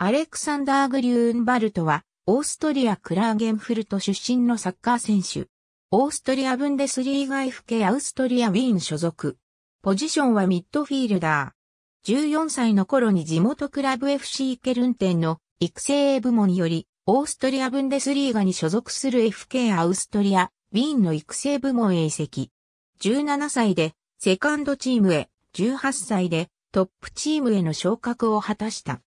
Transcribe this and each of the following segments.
アレクサンダー・グリューンバルトは、オーストリア・クラーゲンフルト出身のサッカー選手。オーストリア・ブンデスリーガ FK アウストリア・ウィーン所属。ポジションはミッドフィールダー。14歳の頃に地元クラブ FC ケルンテンの育成部門より、オーストリア・ブンデスリーガに所属する FK アウストリア・ウィーンの育成部門へ移籍。17歳で、セカンドチームへ、18歳で、トップチームへの昇格を果たした。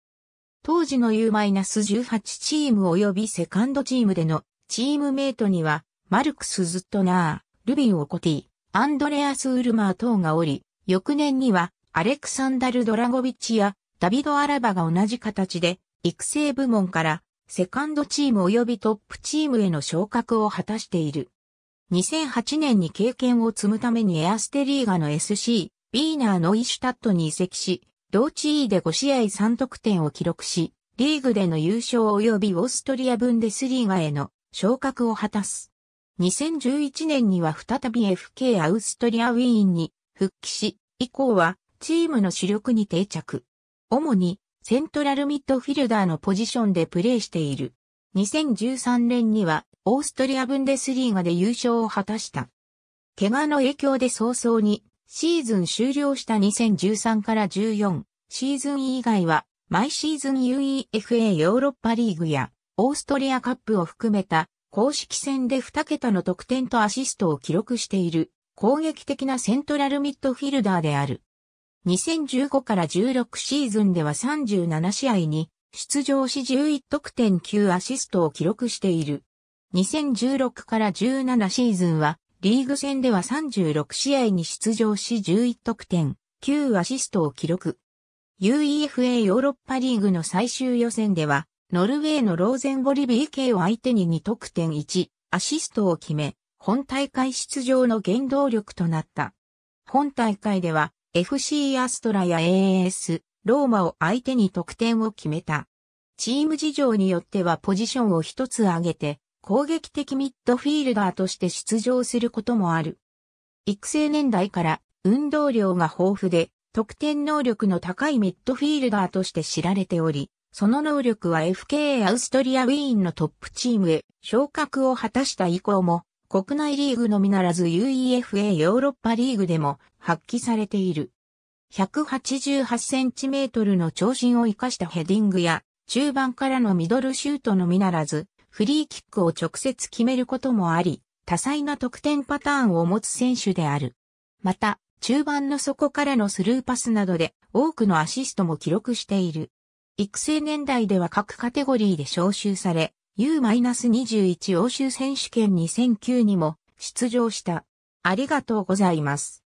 当時の U-18 チーム及びセカンドチームでのチームメイトには、マルクス・ズットナー、ルビン・オコティ、アンドレアス・ウルマー等がおり、翌年には、アレクサンダル・ドラゴビッチや、ダビド・アラバが同じ形で、育成部門から、セカンドチーム及びトップチームへの昇格を果たしている。2008年に経験を積むためにエアステリーガの SC、ビーナー・ノイシュタットに移籍し、同地位で5試合3得点を記録し、リーグでの優勝及びオーストリアブンデスリーガへの昇格を果たす。2011年には再び FK アウストリアウィーンに復帰し、以降はチームの主力に定着。主にセントラルミッドフィルダーのポジションでプレーしている。2013年にはオーストリアブンデスリーガで優勝を果たした。怪我の影響で早々にシーズン終了した2013から14シーズン以外は毎シーズン UEFA ヨーロッパリーグやオーストリアカップを含めた公式戦で2桁の得点とアシストを記録している攻撃的なセントラルミッドフィルダーである。2015から16シーズンでは37試合に出場し11得点9アシストを記録している。2016から17シーズンはリーグ戦では36試合に出場し11得点、9アシストを記録。UEFA ヨーロッパリーグの最終予選では、ノルウェーのローゼンボリビー系を相手に2得点1、アシストを決め、本大会出場の原動力となった。本大会では FC アストラや AAS、ローマを相手に得点を決めた。チーム事情によってはポジションを一つ上げて、攻撃的ミッドフィールダーとして出場することもある。育成年代から運動量が豊富で、得点能力の高いミッドフィールダーとして知られており、その能力は FK アウストリアウィーンのトップチームへ昇格を果たした以降も、国内リーグのみならず UEFA ヨーロッパリーグでも発揮されている。188センチメートルの長身を生かしたヘディングや、中盤からのミドルシュートのみならず、フリーキックを直接決めることもあり、多彩な得点パターンを持つ選手である。また、中盤の底からのスルーパスなどで多くのアシストも記録している。育成年代では各カテゴリーで招集され、U-21 欧州選手権2009にも出場した。ありがとうございます。